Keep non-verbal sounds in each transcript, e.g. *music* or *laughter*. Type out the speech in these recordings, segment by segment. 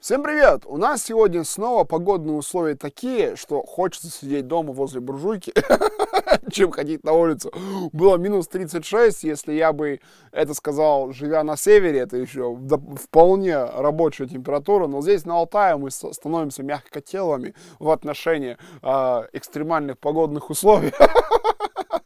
Всем привет! У нас сегодня снова погодные условия такие, что хочется сидеть дома возле буржуйки, *laughs* чем ходить на улицу. Было минус 36, если я бы это сказал, живя на севере, это еще вполне рабочая температура, но здесь на Алтае мы становимся мягкотелыми в отношении э, экстремальных погодных условий. *laughs*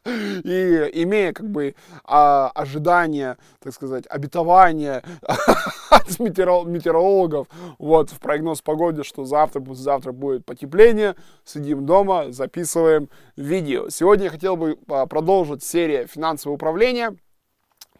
И имея как бы а, ожидания, так сказать, обетования *laughs* от метеорологов вот, в прогноз погоды, что завтра, завтра будет потепление, сидим дома, записываем видео. Сегодня я хотел бы а, продолжить серию финансового управления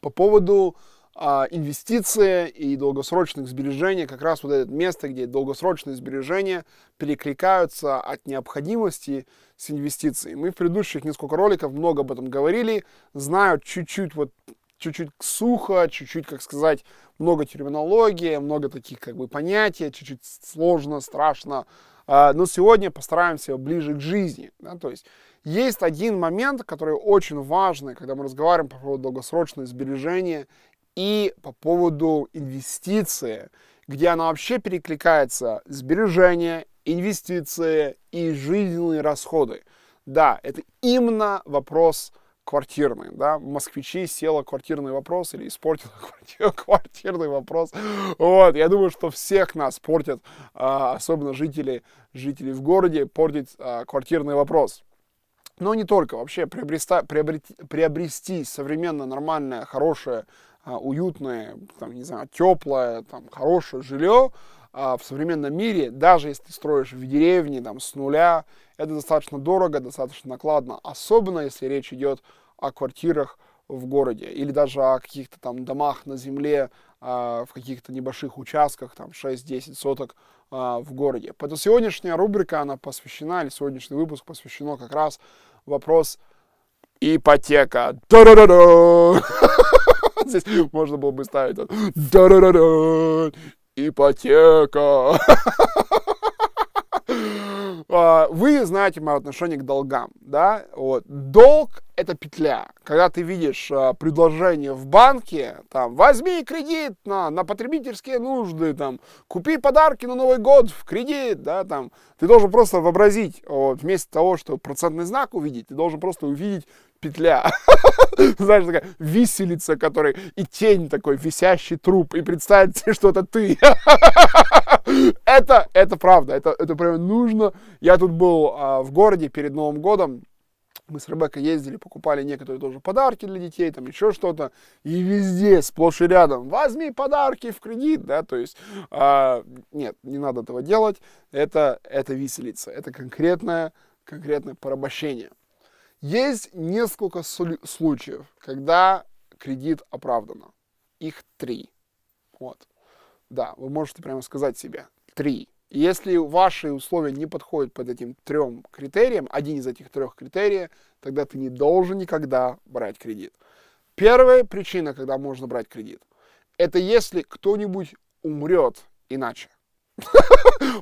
по поводу а, инвестиции и долгосрочных сбережений, как раз вот это место, где долгосрочные сбережения перекликаются от необходимости с инвестицией. Мы в предыдущих несколько роликов много об этом говорили, знаю чуть-чуть вот чуть-чуть сухо, чуть-чуть, как сказать, много терминологии, много таких как бы понятий, чуть-чуть сложно, страшно. А, но сегодня постараемся ближе к жизни. Да? То есть есть один момент, который очень важный, когда мы разговариваем про долгосрочное сбережение и по поводу инвестиции, где она вообще перекликается сбережения, инвестиции и жизненные расходы. Да, это именно вопрос квартирный, да, москвичи села квартирный вопрос или испортила квартир, *laughs* квартирный вопрос, вот, я думаю, что всех нас портят, а, особенно жители, жители в городе, портит а, квартирный вопрос. Но не только, вообще приобрести, приобрести, приобрести современно нормальное, хорошее а, уютное, там, не знаю, теплое, там, хорошее жилье а, в современном мире, даже если ты строишь в деревне, там, с нуля, это достаточно дорого, достаточно накладно, особенно если речь идет о квартирах в городе или даже о каких-то там домах на земле, а, в каких-то небольших участках, там 6-10 соток в городе. Поэтому сегодняшняя рубрика, она посвящена, или сегодняшний выпуск посвящено как раз вопрос ипотека. Та-да-да-да! Здесь можно было бы ставить ипотека. *laughs* А, вы знаете мое отношение к долгам, да, вот, долг – это петля, когда ты видишь а, предложение в банке, там, возьми кредит на, на потребительские нужды, там, купи подарки на Новый год в кредит, да, там, ты должен просто вообразить, вот, вместо того, что процентный знак увидеть, ты должен просто увидеть петля, *laughs* знаешь, такая виселица, которая, и тень такой, висящий труп, и представить себе, что это ты. *laughs* это, это правда, это, это прям нужно. Я тут был а, в городе перед Новым годом, мы с Ребеккой ездили, покупали некоторые тоже подарки для детей, там еще что-то, и везде, сплошь и рядом, возьми подарки в кредит, да, то есть, а, нет, не надо этого делать, это, это виселица, это конкретное, конкретное порабощение. Есть несколько случаев, когда кредит оправдано, их три, вот да, вы можете прямо сказать себе три. Если ваши условия не подходят под этим трем критериям, один из этих трех критерий, тогда ты не должен никогда брать кредит. Первая причина, когда можно брать кредит, это если кто-нибудь умрет иначе. *laughs*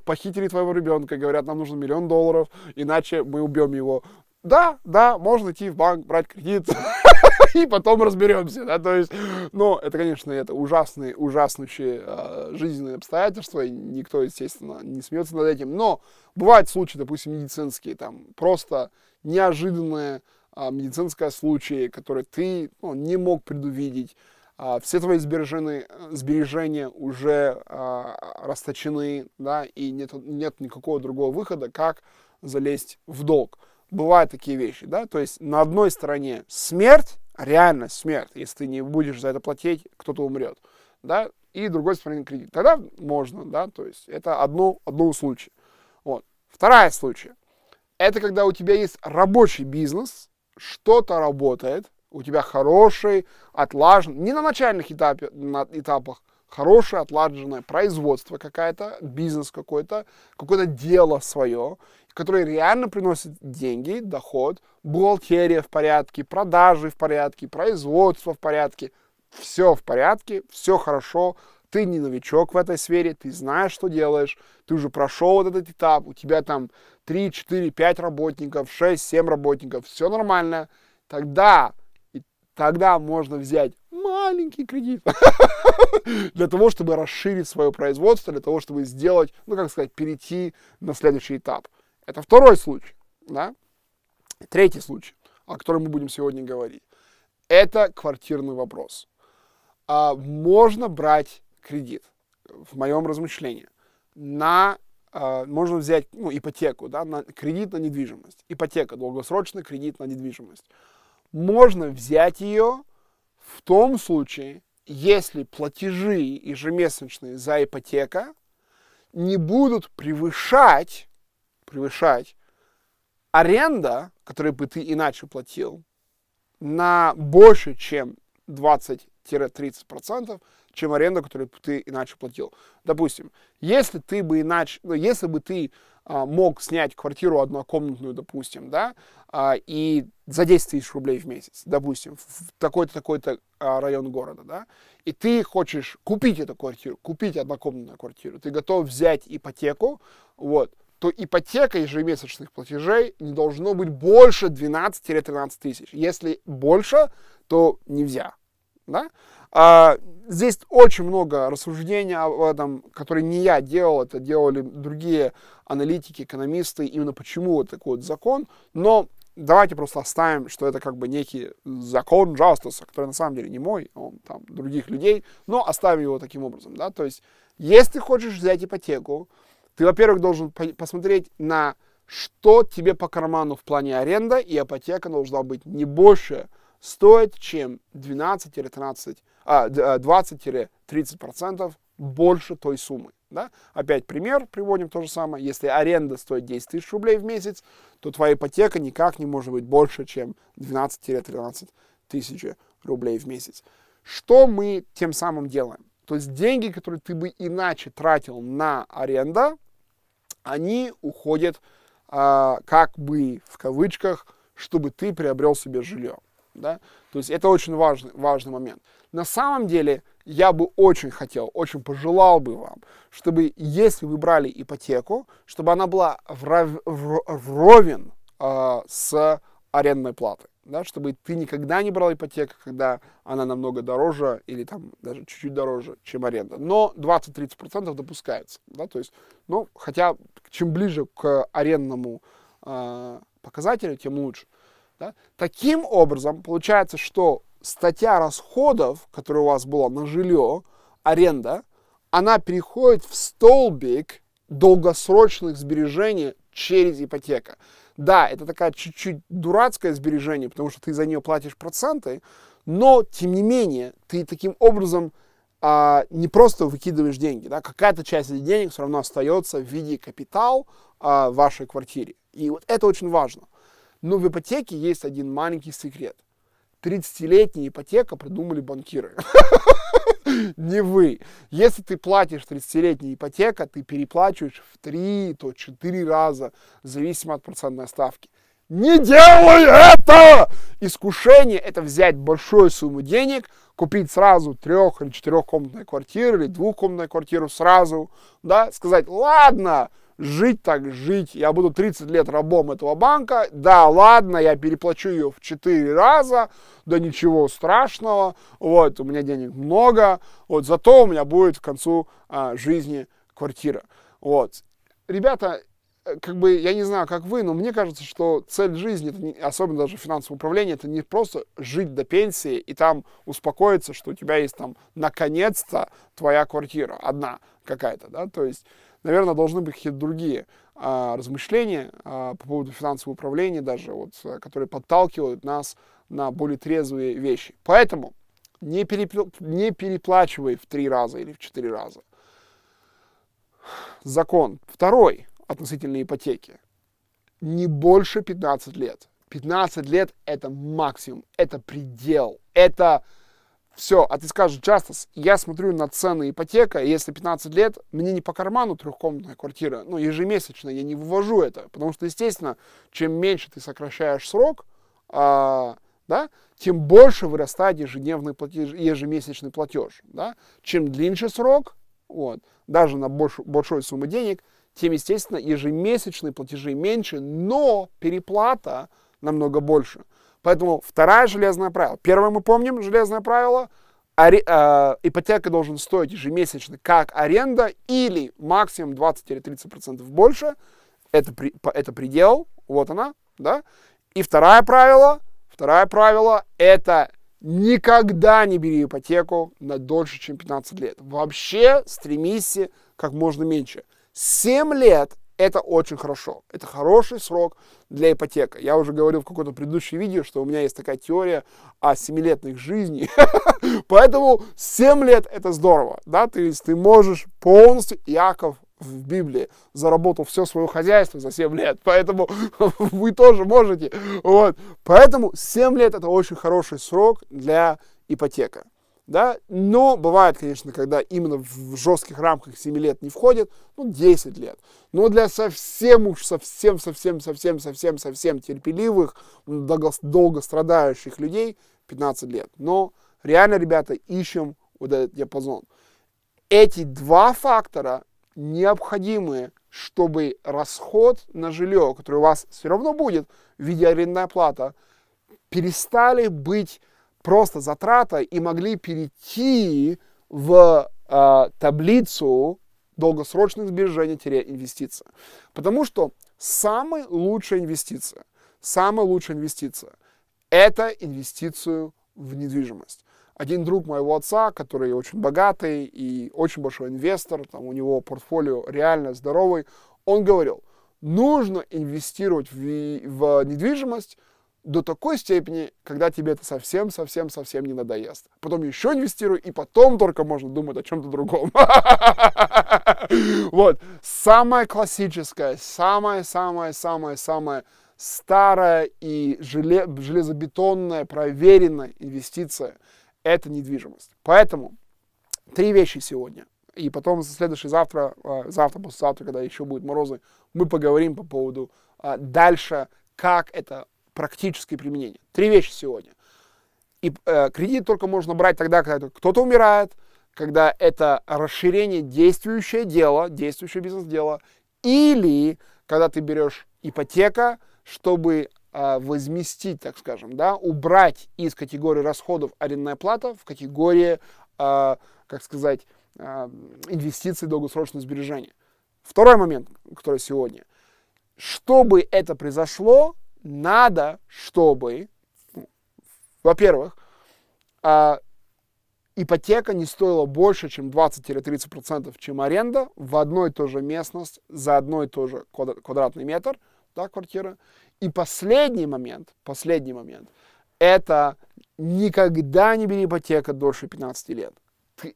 Похитили твоего ребенка, говорят, нам нужен миллион долларов, иначе мы убьем его. Да, да, можно идти в банк, брать кредит *laughs* *laughs* и потом разберемся, да, то есть, но это, конечно, это ужасные, ужаснущие э, жизненные обстоятельства, и никто, естественно, не смеется над этим, но бывают случаи, допустим, медицинские, там, просто неожиданные э, медицинские случаи, которые ты ну, не мог предувидеть, э, а, все твои сбережены, сбережения уже э, расточены, да, и нет, нет никакого другого выхода, как залезть в долг бывают такие вещи, да, то есть на одной стороне смерть, реально смерть, если ты не будешь за это платить, кто-то умрет, да, и другой стороны кредит. Тогда можно, да, то есть это одно, одно случай. Вот. Вторая случай. Это когда у тебя есть рабочий бизнес, что-то работает, у тебя хороший, отлажен, не на начальных этапе, на этапах, хорошее, отлаженное производство какое-то, бизнес какой-то, какое-то дело свое, которые реально приносят деньги, доход, бухгалтерия в порядке, продажи в порядке, производство в порядке, все в порядке, все хорошо, ты не новичок в этой сфере, ты знаешь, что делаешь, ты уже прошел вот этот этап, у тебя там 3, 4, 5 работников, 6, 7 работников, все нормально, тогда, тогда можно взять маленький кредит *laughs* для того, чтобы расширить свое производство, для того, чтобы сделать, ну, как сказать, перейти на следующий этап. Это второй случай. Да? Третий случай, о котором мы будем сегодня говорить, это квартирный вопрос. А можно брать кредит, в моем размышлении, на а, можно взять ну, ипотеку, да, на кредит на недвижимость. Ипотека, долгосрочный кредит на недвижимость. Можно взять ее в том случае, если платежи ежемесячные за ипотека не будут превышать превышать аренда, которую бы ты иначе платил, на больше, чем 20-30%, чем аренда, которую бы ты иначе платил. Допустим, если ты бы иначе, ну, если бы ты а, мог снять квартиру однокомнатную, допустим, да, а, и за 10 тысяч рублей в месяц, допустим, в такой-то, такой-то а, район города, да, и ты хочешь купить эту квартиру, купить однокомнатную квартиру, ты готов взять ипотеку, вот, то ипотека ежемесячных платежей не должно быть больше 12-13 тысяч. Если больше, то нельзя. Да? А, здесь очень много рассуждений об этом, которые не я делал, это делали другие аналитики, экономисты, именно почему вот такой вот закон. Но давайте просто оставим, что это как бы некий закон Джастуса, который на самом деле не мой, он там других людей, но оставим его таким образом. Да? То есть, если ты хочешь взять ипотеку, ты, во-первых, должен посмотреть на что тебе по карману в плане аренда, и ипотека должна быть не больше стоить, чем 12-13, а, 20-30% а, больше той суммы. Да? Опять пример приводим то же самое. Если аренда стоит 10 тысяч рублей в месяц, то твоя ипотека никак не может быть больше, чем 12-13 тысяч рублей в месяц. Что мы тем самым делаем? То есть деньги, которые ты бы иначе тратил на аренда, они уходят а, как бы в кавычках, чтобы ты приобрел себе жилье. Да? То есть это очень важный, важный момент. На самом деле я бы очень хотел, очень пожелал бы вам, чтобы если вы брали ипотеку, чтобы она была в вровень э, с арендной платой да, чтобы ты никогда не брал ипотеку, когда она намного дороже или там даже чуть-чуть дороже, чем аренда. Но 20-30% допускается, да, то есть, ну, хотя чем ближе к арендному э, показателю, тем лучше. Да. Таким образом, получается, что статья расходов, которая у вас была на жилье, аренда, она переходит в столбик долгосрочных сбережений через ипотека. Да, это такая чуть-чуть дурацкое сбережение, потому что ты за нее платишь проценты, но, тем не менее, ты таким образом а, не просто выкидываешь деньги, да, какая-то часть этих денег все равно остается в виде капитал а, в вашей квартире. И вот это очень важно. Но в ипотеке есть один маленький секрет – 30-летняя ипотека придумали банкиры. *laughs* Не вы. Если ты платишь 30-летняя ипотека, ты переплачиваешь в 3, то 4 раза, зависимо от процентной ставки. Не делай это! Искушение – это взять большую сумму денег, купить сразу трех- или четырехкомнатную квартиру, или двухкомнатную квартиру сразу, да, сказать, ладно, жить так жить, я буду 30 лет рабом этого банка, да, ладно, я переплачу ее в 4 раза, да ничего страшного, вот, у меня денег много, вот, зато у меня будет к концу а, жизни квартира, вот. Ребята, э, как бы, я не знаю, как вы, но мне кажется, что цель жизни, это не, особенно даже финансовое управление, это не просто жить до пенсии и там успокоиться, что у тебя есть там, наконец-то, твоя квартира одна какая-то, да, то есть наверное, должны быть какие-то другие а, размышления а, по поводу финансового управления даже, вот, э, которые подталкивают нас на более трезвые вещи. Поэтому не, перепл... не переплачивай в три раза или в четыре раза. Закон второй относительно ипотеки. Не больше 15 лет. 15 лет – это максимум, это предел, это все, а ты скажешь, Justice, я смотрю на цены ипотека, если 15 лет, мне не по карману трехкомнатная квартира, ну, ежемесячно я не вывожу это, потому что, естественно, чем меньше ты сокращаешь срок, а, да, тем больше вырастает ежедневный платеж, ежемесячный платеж, да, чем длиннее срок, вот, даже на больш, большой суммы денег, тем, естественно, ежемесячные платежи меньше, но переплата намного больше. Поэтому вторая железное правило. Первое мы помним железное правило. Ари, э, а, ипотека должен стоить ежемесячно как аренда или максимум 20-30% больше. Это, при, это предел, вот она, да. И второе правило, второе правило это никогда не бери ипотеку на дольше, чем 15 лет. Вообще стремись как можно меньше. 7 лет это очень хорошо. Это хороший срок для ипотека. Я уже говорил в каком-то предыдущем видео, что у меня есть такая теория о семилетных жизни, *laughs* Поэтому 7 лет это здорово. Да? То есть ты можешь полностью, Яков в Библии заработал все свое хозяйство за 7 лет, поэтому *laughs* вы тоже можете. Вот. Поэтому 7 лет это очень хороший срок для ипотека. Да? Но бывает, конечно, когда именно в жестких рамках 7 лет не входит, ну, 10 лет. Но для совсем уж, совсем, совсем, совсем, совсем, совсем терпеливых, долго, долго страдающих людей 15 лет. Но реально, ребята, ищем вот этот диапазон. Эти два фактора необходимы, чтобы расход на жилье, который у вас все равно будет в виде арендная плата, перестали быть просто затрата и могли перейти в э, таблицу долгосрочных сбережений-инвестиций. Потому что самая лучшая инвестиция, самая лучшая инвестиция – это инвестицию в недвижимость. Один друг моего отца, который очень богатый и очень большой инвестор, там у него портфолио реально здоровый, он говорил, нужно инвестировать в, в недвижимость – до такой степени, когда тебе это совсем-совсем-совсем не надоест. Потом еще инвестируй, и потом только можно думать о чем-то другом. *laughs* Вот. самая классическая, самая, самая, самая, самая старая и железобетонная, проверенная инвестиция – это недвижимость. Поэтому три вещи сегодня. И потом следующий завтра, а, завтра, послезавтра, когда еще будут морозы, мы поговорим по поводу а, дальше, как это практическое применение. Три вещи сегодня. И э, кредит только можно брать тогда, когда кто-то умирает, когда это расширение действующее дело, действующее бизнес-дело, или когда ты берешь ипотека, чтобы э, возместить, так скажем, да, убрать из категории расходов арендная плата в категории, э, как сказать, э, инвестиций долгосрочного сбережения. Второй момент, который сегодня. Чтобы это произошло, надо, чтобы, во-первых, э, ипотека не стоила больше, чем 20-30%, чем аренда в одной и той же местности за одной и той же квадратный метр, да, квартира. И последний момент, последний момент, это никогда не бери ипотека дольше 15 лет.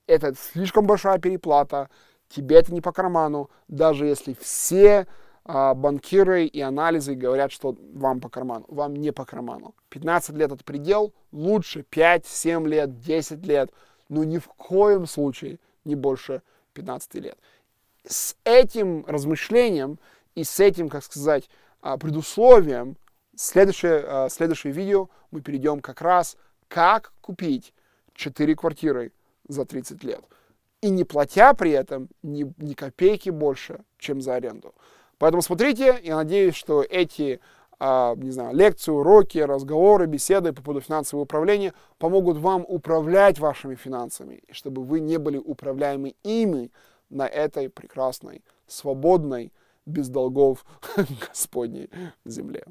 Это слишком большая переплата, тебе это не по карману, даже если все а, банкиры и анализы говорят, что вам по карману, вам не по карману. 15 лет это предел, лучше 5, 7 лет, 10 лет, но ни в коем случае не больше 15 лет. С этим размышлением и с этим, как сказать, а, предусловием, следующее, а, следующее видео мы перейдем как раз, как купить 4 квартиры за 30 лет и не платя при этом ни, ни копейки больше, чем за аренду. Поэтому смотрите, я надеюсь, что эти а, не знаю, лекции, уроки, разговоры, беседы по поводу финансового управления помогут вам управлять вашими финансами, чтобы вы не были управляемы ими на этой прекрасной, свободной, без долгов *laughs* Господней земле.